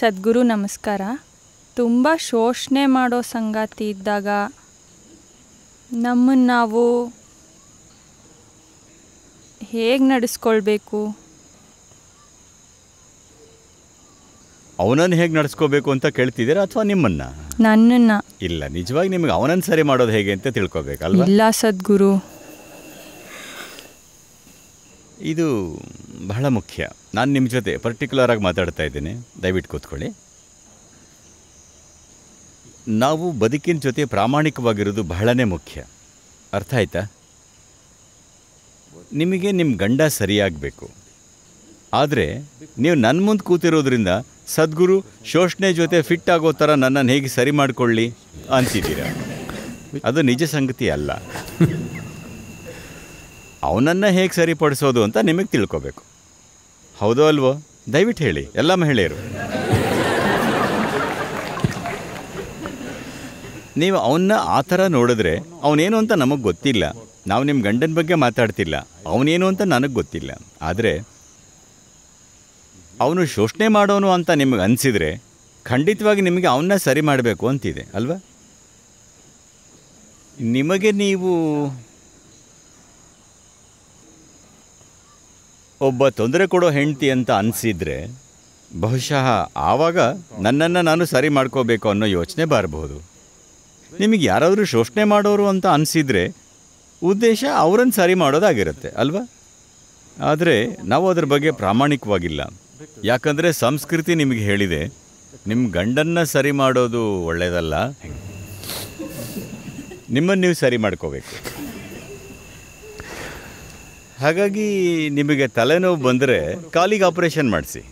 ಸದ್ಗುರು ನಮಸ್ಕಾರ ತುಂಬ ಶೋಷಣೆ ಮಾಡೋ ಸಂಗಾತಿ ಇದ್ದಾಗ ನಮ್ಮನ್ನು ನಾವು ಹೇಗೆ ನಡೆಸ್ಕೊಳ್ಬೇಕು ಅವನನ್ನು ಹೇಗೆ ನಡೆಸ್ಕೋಬೇಕು ಅಂತ ಕೇಳ್ತಿದ್ದೀರಾ ಅಥವಾ ನಿಮ್ಮನ್ನ ನನ್ನನ್ನು ಇಲ್ಲ ನಿಜವಾಗಿ ನಿಮಗೆ ಅವನನ್ನು ಸರಿ ಮಾಡೋದು ಹೇಗೆ ಅಂತ ತಿಳ್ಕೊಬೇಕಲ್ಲ ಇಲ್ಲ ಸದ್ಗುರು ಇದು ಬಹಳ ಮುಖ್ಯ ನಾನು ನಿಮ್ಮ ಜೊತೆ ಪರ್ಟಿಕ್ಯುಲರಾಗಿ ಮಾತಾಡ್ತಾ ಇದ್ದೀನಿ ದಯವಿಟ್ಟು ಕೂತ್ಕೊಳ್ಳಿ ನಾವು ಬದುಕಿನ ಜೊತೆ ಪ್ರಾಮಾಣಿಕವಾಗಿರೋದು ಬಹಳನೇ ಮುಖ್ಯ ಅರ್ಥ ಆಯ್ತಾ ನಿಮಗೆ ನಿಮ್ಮ ಗಂಡ ಸರಿಯಾಗಬೇಕು ಆದರೆ ನೀವು ನನ್ನ ಮುಂದೆ ಕೂತಿರೋದ್ರಿಂದ ಸದ್ಗುರು ಶೋಷಣೆ ಜೊತೆ ಫಿಟ್ ಆಗೋ ಥರ ನನ್ನನ್ನು ಹೇಗೆ ಸರಿ ಮಾಡಿಕೊಳ್ಳಿ ಅಂತಿದ್ದೀರ ಅದು ನಿಜ ಸಂಗತಿ ಅಲ್ಲ ಅವನನ್ನು ಹೇಗೆ ಸರಿಪಡಿಸೋದು ಅಂತ ನಿಮಗೆ ತಿಳ್ಕೋಬೇಕು ಹೌದೋ ಅಲ್ವೋ ದಯವಿಟ್ಟು ಹೇಳಿ ಎಲ್ಲ ಮಹಿಳೆಯರು ನೀವು ಅವನ್ನ ಆ ಥರ ನೋಡಿದ್ರೆ ಅವನೇನು ಅಂತ ನಮಗೆ ಗೊತ್ತಿಲ್ಲ ನಾವು ನಿಮ್ಮ ಗಂಡನ ಬಗ್ಗೆ ಮಾತಾಡ್ತಿಲ್ಲ ಅವನೇನು ಅಂತ ನನಗೆ ಗೊತ್ತಿಲ್ಲ ಆದರೆ ಅವನು ಶೋಷಣೆ ಮಾಡೋನು ಅಂತ ನಿಮಗೆ ಅನಿಸಿದರೆ ಖಂಡಿತವಾಗಿ ನಿಮಗೆ ಅವನ್ನ ಸರಿ ಮಾಡಬೇಕು ಅಂತಿದೆ ಅಲ್ವಾ ನಿಮಗೆ ನೀವು ಒಬ್ಬ ತೊಂದರೆ ಕೊಡೋ ಹೆಂಡತಿ ಅಂತ ಅನಿಸಿದರೆ ಬಹುಶಃ ಆವಾಗ ನನ್ನನ್ನು ನಾನು ಸರಿ ಮಾಡ್ಕೋಬೇಕು ಅನ್ನೋ ಯೋಚನೆ ಬರಬಹುದು ನಿಮಗೆ ಯಾರಾದರೂ ಶೋಷಣೆ ಮಾಡೋರು ಅಂತ ಅನಿಸಿದರೆ ಉದ್ದೇಶ ಅವರನ್ನು ಸರಿ ಮಾಡೋದಾಗಿರುತ್ತೆ ಅಲ್ವಾ ಆದರೆ ನಾವು ಅದ್ರ ಬಗ್ಗೆ ಪ್ರಾಮಾಣಿಕವಾಗಿಲ್ಲ ಯಾಕಂದರೆ ಸಂಸ್ಕೃತಿ ನಿಮಗೆ ಹೇಳಿದೆ ನಿಮ್ಮ ಗಂಡನ್ನು ಸರಿ ಮಾಡೋದು ಒಳ್ಳೆಯದಲ್ಲ ನಿಮ್ಮನ್ನು ನೀವು ಸರಿ ಮಾಡ್ಕೋಬೇಕು ಹಾಗಾಗಿ ನಿಮಗೆ ತಲೆನೋವು ಬಂದರೆ ಕಾಲಿಗೆ ಆಪರೇಷನ್ ಮಾಡಿಸಿ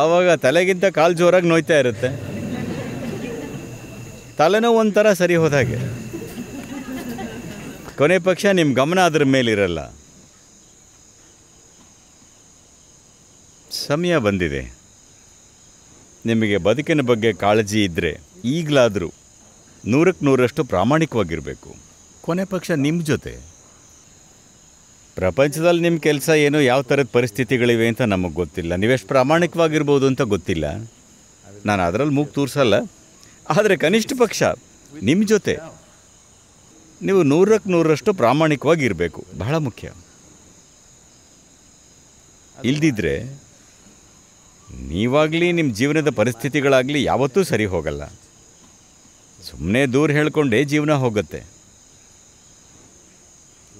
ಆವಾಗ ತಲೆಗಿಂತ ಕಾಲು ಜೋರಾಗಿ ನೋಯ್ತಾ ಇರುತ್ತೆ ತಲೆನೋವು ಒಂಥರ ಸರಿ ಹೋದ ಹಾಗೆ ಕೊನೆ ಪಕ್ಷ ನಿಮ್ಮ ಗಮನ ಅದ್ರ ಮೇಲಿರಲ್ಲ ಸಮಯ ಬಂದಿದೆ ನಿಮಗೆ ಬದುಕಿನ ಬಗ್ಗೆ ಕಾಳಜಿ ಇದ್ದರೆ ಈಗಲಾದರೂ ನೂರಕ್ಕೆ ನೂರಷ್ಟು ಪ್ರಾಮಾಣಿಕವಾಗಿರಬೇಕು ಕೊನೆ ಪಕ್ಷ ನಿಮ್ಮ ಜೊತೆ ಪ್ರಪಂಚದಲ್ಲಿ ನಿಮ್ಮ ಕೆಲಸ ಏನು ಯಾವ ಥರದ ಪರಿಸ್ಥಿತಿಗಳಿವೆ ಅಂತ ನಮಗೆ ಗೊತ್ತಿಲ್ಲ ನೀವೆಷ್ಟು ಪ್ರಾಮಾಣಿಕವಾಗಿರ್ಬೋದು ಅಂತ ಗೊತ್ತಿಲ್ಲ ನಾನು ಅದರಲ್ಲಿ ಮೂಗು ತೋರಿಸಲ್ಲ ಆದರೆ ಕನಿಷ್ಠ ಪಕ್ಷ ನಿಮ್ಮ ಜೊತೆ ನೀವು ನೂರಕ್ಕೆ ನೂರರಷ್ಟು ಪ್ರಾಮಾಣಿಕವಾಗಿರಬೇಕು ಬಹಳ ಮುಖ್ಯ ಇಲ್ದಿದ್ರೆ ನೀವಾಗಲಿ ನಿಮ್ಮ ಜೀವನದ ಪರಿಸ್ಥಿತಿಗಳಾಗಲಿ ಯಾವತ್ತೂ ಸರಿ ಹೋಗಲ್ಲ ಸುಮ್ಮನೆ ದೂರ ಹೇಳಿಕೊಂಡೇ ಜೀವನ ಹೋಗುತ್ತೆ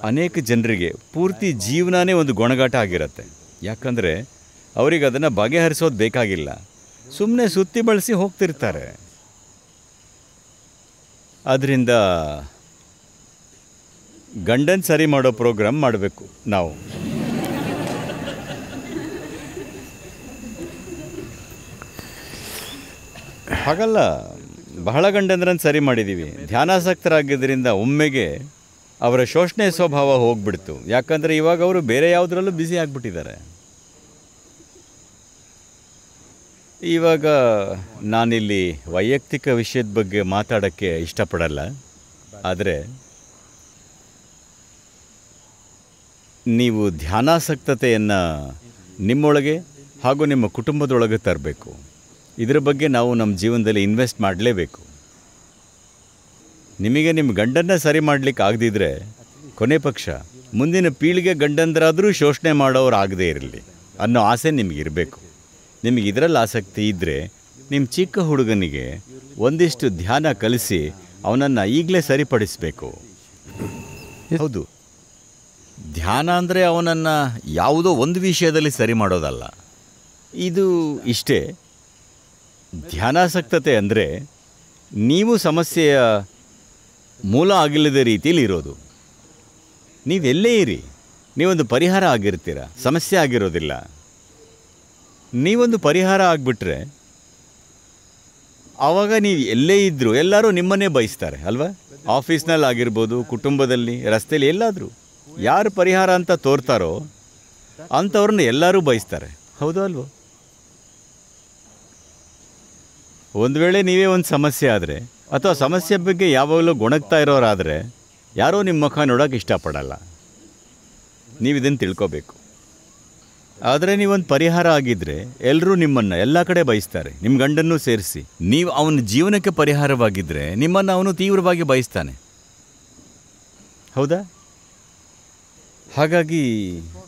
ಅನೇಕ ಜನರಿಗೆ ಪೂರ್ತಿ ಜೀವನನೇ ಒಂದು ಗೊಣಗಾಟ ಆಗಿರುತ್ತೆ ಯಾಕಂದರೆ ಅವರಿಗೆ ಅದನ್ನು ಬಗೆಹರಿಸೋದು ಬೇಕಾಗಿಲ್ಲ ಸುಮ್ಮನೆ ಸುತ್ತಿ ಬಳಸಿ ಹೋಗ್ತಿರ್ತಾರೆ ಅದರಿಂದ ಗಂಡನ ಸರಿ ಮಾಡೋ ಪ್ರೋಗ್ರಾಮ್ ಮಾಡಬೇಕು ನಾವು ಹಾಗಲ್ಲ ಬಹಳ ಗಂಡಂದ್ರನ್ನು ಸರಿ ಮಾಡಿದ್ದೀವಿ ಧ್ಯಾನಾಸಕ್ತರಾಗಿದ್ದರಿಂದ ಒಮ್ಮೆಗೆ ಅವರ ಶೋಷಣೆ ಸ್ವಭಾವ ಹೋಗ್ಬಿಡ್ತು ಯಾಕಂದರೆ ಇವಾಗ ಅವರು ಬೇರೆ ಯಾವುದರಲ್ಲೂ ಬ್ಯುಸಿ ಆಗಿಬಿಟ್ಟಿದ್ದಾರೆ ಇವಾಗ ನಾನಿಲ್ಲಿ ವೈಯಕ್ತಿಕ ವಿಷಯದ ಬಗ್ಗೆ ಮಾತಾಡೋಕ್ಕೆ ಇಷ್ಟಪಡಲ್ಲ ಆದರೆ ನೀವು ಧ್ಯಾನಾಸಕ್ತತೆಯನ್ನು ನಿಮ್ಮೊಳಗೆ ಹಾಗೂ ನಿಮ್ಮ ಕುಟುಂಬದೊಳಗೆ ತರಬೇಕು ಇದರ ಬಗ್ಗೆ ನಾವು ನಮ್ಮ ಜೀವನದಲ್ಲಿ ಇನ್ವೆಸ್ಟ್ ಮಾಡಲೇಬೇಕು ನಿಮಗೆ ನಿಮ್ಮ ಗಂಡನ್ನೇ ಸರಿ ಮಾಡಲಿಕ್ಕೆ ಆಗದಿದ್ರೆ ಕೊನೆ ಪಕ್ಷ ಮುಂದಿನ ಪೀಳಿಗೆ ಗಂಡಂದ್ರಾದರೂ ಶೋಷಣೆ ಮಾಡೋರು ಆಗದೇ ಇರಲಿ ಅನ್ನೋ ಆಸೆ ನಿಮಗಿರಬೇಕು ನಿಮಗೆ ಇದರಲ್ಲಿ ಆಸಕ್ತಿ ಇದ್ದರೆ ನಿಮ್ಮ ಚಿಕ್ಕ ಹುಡುಗನಿಗೆ ಒಂದಿಷ್ಟು ಧ್ಯಾನ ಕಲಿಸಿ ಅವನನ್ನು ಈಗಲೇ ಸರಿಪಡಿಸಬೇಕು ಹೌದು ಧ್ಯಾನ ಅಂದರೆ ಅವನನ್ನು ಯಾವುದೋ ಒಂದು ವಿಷಯದಲ್ಲಿ ಸರಿ ಮಾಡೋದಲ್ಲ ಇದು ಇಷ್ಟೇ ಧ್ಯಾನಾಸಕ್ತತೆ ಅಂದರೆ ನೀವು ಸಮಸ್ಯೆಯ ಮೂಲ ಆಗಿಲ್ಲದ ರೀತಿಯಲ್ಲಿ ಇರೋದು ನೀವೆಲ್ಲೇ ಇರಿ ನೀವೊಂದು ಪರಿಹಾರ ಆಗಿರ್ತೀರ ಸಮಸ್ಯೆ ಆಗಿರೋದಿಲ್ಲ ನೀವೊಂದು ಪರಿಹಾರ ಆಗಿಬಿಟ್ರೆ ಆವಾಗ ನೀವು ಎಲ್ಲೇ ಇದ್ದರೂ ಎಲ್ಲರೂ ನಿಮ್ಮನ್ನೇ ಬಯಸ್ತಾರೆ ಅಲ್ವಾ ಆಫೀಸ್ನಲ್ಲಿ ಆಗಿರ್ಬೋದು ಕುಟುಂಬದಲ್ಲಿ ರಸ್ತೆಯಲ್ಲಿ ಎಲ್ಲಾದರೂ ಯಾರು ಪರಿಹಾರ ಅಂತ ತೋರ್ತಾರೋ ಅಂಥವ್ರನ್ನ ಎಲ್ಲರೂ ಬಯಸ್ತಾರೆ ಹೌದು ಅಲ್ವೋ ಒಂದು ವೇಳೆ ನೀವೇ ಒಂದು ಸಮಸ್ಯೆ ಆದರೆ ಅಥವಾ ಸಮಸ್ಯೆ ಬಗ್ಗೆ ಯಾವಾಗಲೂ ಗೊಣಗ್ತಾ ಇರೋರಾದರೆ ಯಾರೋ ನಿಮ್ಮ ಮುಖ ನೋಡೋಕೆ ಇಷ್ಟಪಡಲ್ಲ ನೀವು ಇದನ್ನು ತಿಳ್ಕೋಬೇಕು ಆದರೆ ನೀವೊಂದು ಪರಿಹಾರ ಆಗಿದ್ದರೆ ಎಲ್ಲರೂ ನಿಮ್ಮನ್ನು ಎಲ್ಲ ಕಡೆ ಬಯಸ್ತಾರೆ ನಿಮ್ಮ ಗಂಡನ್ನು ಸೇರಿಸಿ ನೀವು ಅವನ ಜೀವನಕ್ಕೆ ಪರಿಹಾರವಾಗಿದ್ದರೆ ನಿಮ್ಮನ್ನು ಅವನು ತೀವ್ರವಾಗಿ ಬಯಸ್ತಾನೆ ಹೌದಾ ಹಾಗಾಗಿ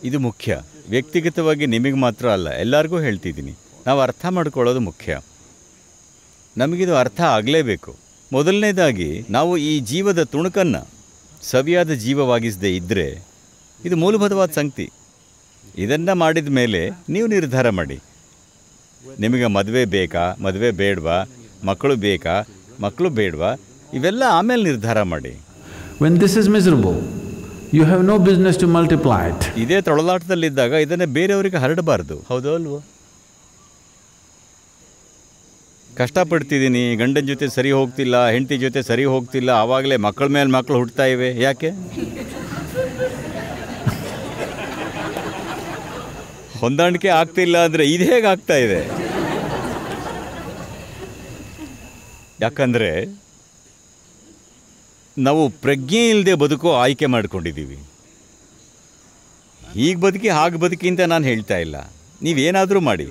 ಇದು ಮುಖ್ಯ ವ್ಯಕ್ತಿಗತವಾಗಿ ನಿಮಗೆ ಮಾತ್ರ ಅಲ್ಲ ಎಲ್ಲರಿಗೂ ಹೇಳ್ತಿದ್ದೀನಿ ನಾವು ಅರ್ಥ ಮಾಡ್ಕೊಳ್ಳೋದು ಮುಖ್ಯ ನಮಗಿದು ಅರ್ಥ ಆಗಲೇಬೇಕು ಮೊದಲನೇದಾಗಿ ನಾವು ಈ ಜೀವದ ತುಣುಕನ್ನು ಸವಿಯಾದ ಜೀವವಾಗಿಸದೇ ಇದ್ದರೆ ಇದು ಮೂಲಭೂತವಾದ ಸಂಗತಿ ಇದನ್ನು ಮಾಡಿದ ಮೇಲೆ ನೀವು ನಿರ್ಧಾರ ಮಾಡಿ ನಿಮಗೆ ಮದುವೆ ಬೇಕಾ ಮದುವೆ ಬೇಡವಾ ಮಕ್ಕಳು ಬೇಕಾ ಮಕ್ಕಳು ಬೇಡವಾ ಇವೆಲ್ಲ ಆಮೇಲೆ ನಿರ್ಧಾರ ಮಾಡಿ when this is miserable you have no business to multiply ಇದೇ ತೊಳಲಾಟದಲ್ಲಿದ್ದಾಗ ಇದನ್ನೇ ಬೇರೆಯವರಿಗೆ ಹರಡಬಾರ್ದು ಹೌದಲ್ವೋ ಕಷ್ಟಪಡ್ತಿದ್ದೀನಿ ಗಂಡನ ಜೊತೆ ಸರಿ ಹೋಗ್ತಿಲ್ಲ ಹೆಂಡತಿ ಜೊತೆ ಸರಿ ಹೋಗ್ತಿಲ್ಲ ಆವಾಗಲೇ ಮಕ್ಕಳ ಮೇಲೆ ಮಕ್ಕಳು ಹುಡ್ತಾ ಇವೆ ಯಾಕೆ ಹೊಂದಾಣಿಕೆ ಆಗ್ತಿಲ್ಲ ಅಂದರೆ ಇದು ಹೇಗೆ ಆಗ್ತಾ ಇದೆ ಯಾಕಂದರೆ ನಾವು ಪ್ರಜ್ಞೆ ಇಲ್ಲದೆ ಬದುಕೋ ಆಯ್ಕೆ ಮಾಡಿಕೊಂಡಿದ್ದೀವಿ ಈಗ ಬದುಕಿ ಹಾಗೆ ಬದುಕಿ ಅಂತ ನಾನು ಹೇಳ್ತಾ ಇಲ್ಲ ನೀವೇನಾದರೂ ಮಾಡಿ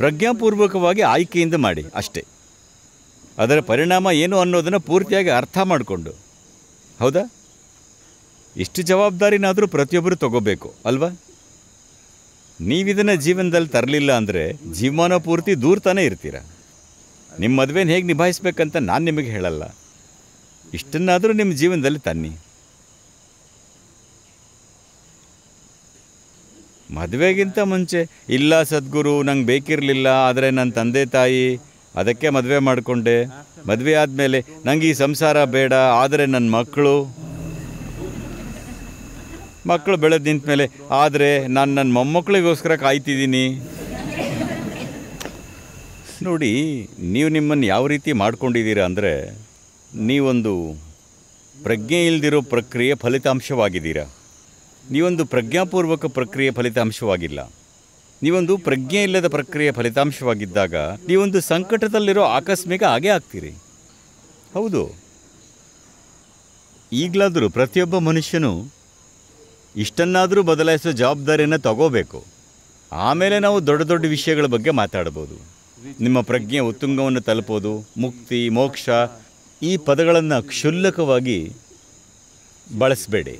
ಪ್ರಜ್ಞಾಪೂರ್ವಕವಾಗಿ ಆಯ್ಕೆಯಿಂದ ಮಾಡಿ ಅಷ್ಟೇ ಅದರ ಪರಿಣಾಮ ಏನು ಅನ್ನೋದನ್ನು ಪೂರ್ತಿಯಾಗಿ ಅರ್ಥ ಮಾಡಿಕೊಂಡು ಹೌದಾ ಇಷ್ಟು ಜವಾಬ್ದಾರಿನಾದರೂ ಪ್ರತಿಯೊಬ್ಬರು ತಗೋಬೇಕು ಅಲ್ವಾ ನೀವಿದನ್ನು ಜೀವನದಲ್ಲಿ ತರಲಿಲ್ಲ ಅಂದರೆ ಜೀವಮಾನ ಪೂರ್ತಿ ದೂರ ತಾನೇ ಇರ್ತೀರ ನಿಮ್ಮ ಮದುವೆನ ಹೇಗೆ ನಿಭಾಯಿಸ್ಬೇಕಂತ ನಾನು ನಿಮಗೆ ಹೇಳಲ್ಲ ಇಷ್ಟನ್ನಾದರೂ ನಿಮ್ಮ ಜೀವನದಲ್ಲಿ ತನ್ನಿ ಮದುವೆಗಿಂತ ಮುಂಚೆ ಇಲ್ಲ ಸದ್ಗುರು ನಂಗೆ ಬೇಕಿರಲಿಲ್ಲ ಆದರೆ ನನ್ನ ತಂದೆ ತಾಯಿ ಅದಕ್ಕೆ ಮದುವೆ ಮಾಡಿಕೊಂಡೆ ಮದುವೆ ಆದಮೇಲೆ ನಂಗೆ ಈ ಸಂಸಾರ ಬೇಡ ಆದರೆ ನನ್ನ ಮಕ್ಕಳು ಮಕ್ಕಳು ಬೆಳೆದು ನಿಂತ ಮೇಲೆ ಆದರೆ ನಾನು ನನ್ನ ಮೊಮ್ಮಕ್ಕಳಿಗೋಸ್ಕರ ಕಾಯ್ತಿದ್ದೀನಿ ನೋಡಿ ನೀವು ನಿಮ್ಮನ್ನು ಯಾವ ರೀತಿ ಮಾಡ್ಕೊಂಡಿದ್ದೀರಾ ಅಂದರೆ ನೀವೊಂದು ಪ್ರಜ್ಞೆ ಇಲ್ದಿರೋ ಪ್ರಕ್ರಿಯೆ ಫಲಿತಾಂಶವಾಗಿದ್ದೀರಾ ನೀವೊಂದು ಪ್ರಜ್ಞಾಪೂರ್ವಕ ಪ್ರಕ್ರಿಯೆ ಫಲಿತಾಂಶವಾಗಿಲ್ಲ ನೀವೊಂದು ಪ್ರಜ್ಞೆ ಇಲ್ಲದ ಪ್ರಕ್ರಿಯೆ ಫಲಿತಾಂಶವಾಗಿದ್ದಾಗ ನೀವೊಂದು ಸಂಕಟದಲ್ಲಿರೋ ಆಕಸ್ಮಿಕ ಹಾಗೆ ಆಗ್ತೀರಿ ಹೌದು ಈಗಲಾದರೂ ಪ್ರತಿಯೊಬ್ಬ ಮನುಷ್ಯನೂ ಇಷ್ಟನ್ನಾದರೂ ಬದಲಾಯಿಸೋ ಜವಾಬ್ದಾರಿಯನ್ನು ತಗೋಬೇಕು ಆಮೇಲೆ ನಾವು ದೊಡ್ಡ ದೊಡ್ಡ ವಿಷಯಗಳ ಬಗ್ಗೆ ಮಾತಾಡ್ಬೋದು ನಿಮ್ಮ ಪ್ರಜ್ಞೆ ಉತ್ತುಂಗವನ್ನು ತಲುಪೋದು ಮುಕ್ತಿ ಮೋಕ್ಷ ಈ ಪದಗಳನ್ನು ಕ್ಷುಲ್ಲಕವಾಗಿ ಬಳಸಬೇಡಿ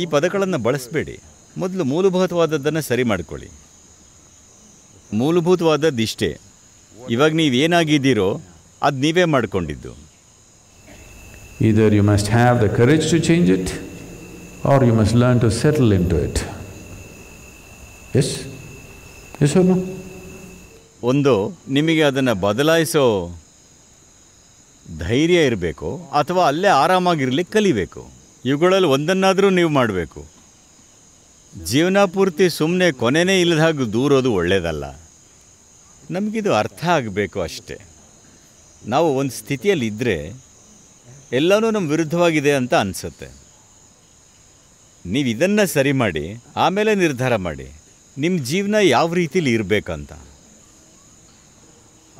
ಈ ಪದಗಳನ್ನು ಬಳಸಬೇಡಿ ಮೊದಲು ಮೂಲಭೂತವಾದದ್ದನ್ನು ಸರಿ ಮಾಡಿಕೊಳ್ಳಿ ಮೂಲಭೂತವಾದದ್ದು ಇಷ್ಟೇ ಇವಾಗ ನೀವೇನಾಗಿದ್ದೀರೋ ಅದು ನೀವೇ ಮಾಡಿಕೊಂಡಿದ್ದು either you must have the courage to change it or you must learn to settle into it. Yes? Yes or ಒಂದು ನಿಮಗೆ ಅದನ್ನು ಬದಲಾಯಿಸೋ ಧೈರ್ಯ ಇರಬೇಕು ಅಥವಾ ಅಲ್ಲೇ ಆರಾಮಾಗಿರಲಿ ಕಲಿಬೇಕು ಇವುಗಳಲ್ಲಿ ಒಂದನ್ನಾದರೂ ನೀವು ಮಾಡಬೇಕು ಜೀವನ ಪೂರ್ತಿ ಸುಮ್ಮನೆ ಕೊನೆನೇ ಇಲ್ಲದ ಹಾಗೆ ದೂರೋದು ಒಳ್ಳೆಯದಲ್ಲ ನಮಗಿದು ಅರ್ಥ ಆಗಬೇಕು ಅಷ್ಟೇ ನಾವು ಒಂದು ಸ್ಥಿತಿಯಲ್ಲಿ ಇದ್ದರೆ ಎಲ್ಲನೂ ನಮ್ಮ ವಿರುದ್ಧವಾಗಿದೆ ಅಂತ ಅನಿಸುತ್ತೆ ನೀವು ಇದನ್ನು ಸರಿ ಮಾಡಿ ಆಮೇಲೆ ನಿರ್ಧಾರ ಮಾಡಿ ನಿಮ್ಮ ಜೀವನ ಯಾವ ರೀತಿಲಿ ಇರಬೇಕಂತ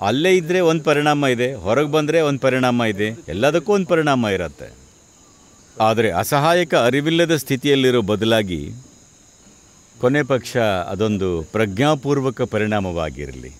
ಅಲ್ಲೇ ಇದ್ದರೆ ಒಂದು ಪರಿಣಾಮ ಇದೆ ಹೊರಗೆ ಬಂದರೆ ಒಂದು ಪರಿಣಾಮ ಇದೆ ಎಲ್ಲದಕ್ಕೂ ಒಂದು ಪರಿಣಾಮ ಇರುತ್ತೆ ಆದರೆ ಅಸಹಾಯಕ ಅರಿವಿಲ್ಲದ ಸ್ಥಿತಿಯಲ್ಲಿರೋ ಬದಲಾಗಿ ಕೊನೆ ಪಕ್ಷ ಅದೊಂದು ಪ್ರಜ್ಞಾಪೂರ್ವಕ ಪರಿಣಾಮವಾಗಿರಲಿ